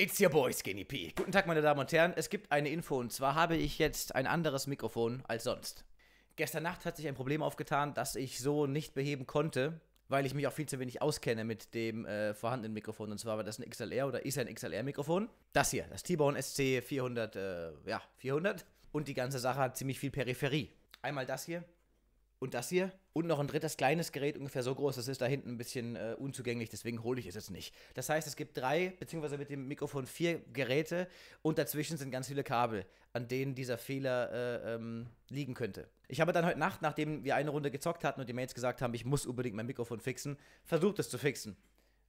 It's your boy Skinny P. Guten Tag, meine Damen und Herren. Es gibt eine Info und zwar habe ich jetzt ein anderes Mikrofon als sonst. Gestern Nacht hat sich ein Problem aufgetan, das ich so nicht beheben konnte, weil ich mich auch viel zu wenig auskenne mit dem äh, vorhandenen Mikrofon. Und zwar war das ein XLR oder ist ein XLR-Mikrofon. Das hier, das T-Bone SC 400, äh, ja, 400. Und die ganze Sache hat ziemlich viel Peripherie. Einmal das hier, und das hier und noch ein drittes kleines Gerät, ungefähr so groß, das ist da hinten ein bisschen äh, unzugänglich, deswegen hole ich es jetzt nicht. Das heißt, es gibt drei, beziehungsweise mit dem Mikrofon vier Geräte und dazwischen sind ganz viele Kabel, an denen dieser Fehler äh, ähm, liegen könnte. Ich habe dann heute Nacht, nachdem wir eine Runde gezockt hatten und die Mates gesagt haben, ich muss unbedingt mein Mikrofon fixen, versucht es zu fixen.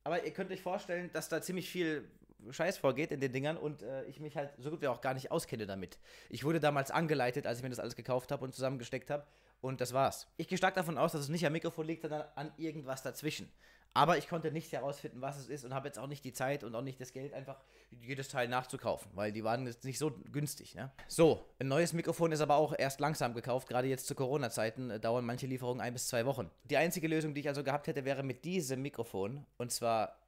Aber ihr könnt euch vorstellen, dass da ziemlich viel Scheiß vorgeht in den Dingern und äh, ich mich halt so gut wie auch gar nicht auskenne damit. Ich wurde damals angeleitet, als ich mir das alles gekauft habe und zusammengesteckt habe und das war's. Ich gehe stark davon aus, dass es nicht am Mikrofon liegt, sondern an irgendwas dazwischen. Aber ich konnte nicht herausfinden, was es ist und habe jetzt auch nicht die Zeit und auch nicht das Geld, einfach jedes Teil nachzukaufen, weil die waren jetzt nicht so günstig. Ne? So, ein neues Mikrofon ist aber auch erst langsam gekauft. Gerade jetzt zu Corona-Zeiten äh, dauern manche Lieferungen ein bis zwei Wochen. Die einzige Lösung, die ich also gehabt hätte, wäre mit diesem Mikrofon und zwar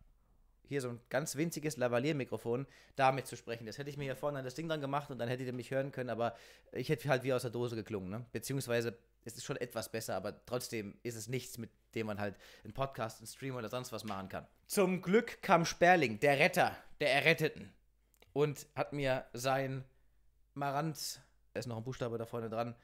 hier so ein ganz winziges Lavalier-Mikrofon, damit zu sprechen. Das hätte ich mir hier vorne an das Ding dran gemacht und dann hättet ihr mich hören können, aber ich hätte halt wie aus der Dose geklungen, ne? Beziehungsweise es ist schon etwas besser, aber trotzdem ist es nichts, mit dem man halt einen Podcast, einen Stream oder sonst was machen kann. Zum Glück kam Sperling, der Retter, der Erretteten, und hat mir sein Marantz, da ist noch ein Buchstabe da vorne dran,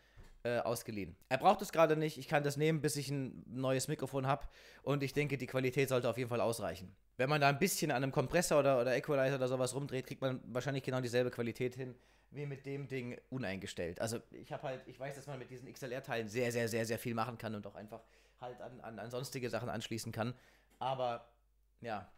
äh, ausgeliehen. Er braucht es gerade nicht, ich kann das nehmen, bis ich ein neues Mikrofon habe und ich denke, die Qualität sollte auf jeden Fall ausreichen. Wenn man da ein bisschen an einem Kompressor oder, oder Equalizer oder sowas rumdreht, kriegt man wahrscheinlich genau dieselbe Qualität hin wie mit dem Ding uneingestellt. Also ich habe halt, ich weiß, dass man mit diesen XLR-Teilen sehr, sehr, sehr, sehr viel machen kann und auch einfach halt an, an, an sonstige Sachen anschließen kann. Aber ja,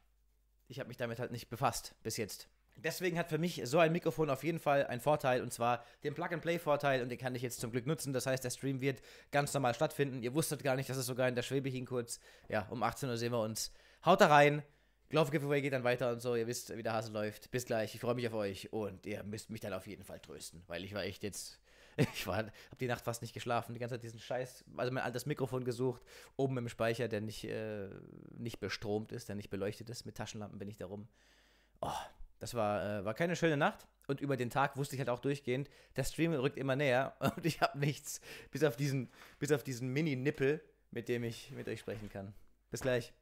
ich habe mich damit halt nicht befasst bis jetzt. Deswegen hat für mich so ein Mikrofon auf jeden Fall einen Vorteil und zwar den Plug-and-Play-Vorteil und den kann ich jetzt zum Glück nutzen. Das heißt, der Stream wird ganz normal stattfinden. Ihr wusstet gar nicht, dass es sogar in der Schwäbichin kurz, ja, um 18 Uhr sehen wir uns. Haut da rein, Glove Giveaway geht dann weiter und so. Ihr wisst, wie der Hase läuft. Bis gleich, ich freue mich auf euch und ihr müsst mich dann auf jeden Fall trösten, weil ich war echt jetzt, ich war, hab die Nacht fast nicht geschlafen, die ganze Zeit diesen Scheiß, also mein altes Mikrofon gesucht, oben im Speicher, der nicht, äh, nicht bestromt ist, der nicht beleuchtet ist. Mit Taschenlampen bin ich da rum. Oh, das war, äh, war keine schöne Nacht. Und über den Tag wusste ich halt auch durchgehend, der Stream rückt immer näher und ich habe nichts. Bis auf diesen, diesen Mini-Nippel, mit dem ich mit euch sprechen kann. Bis gleich.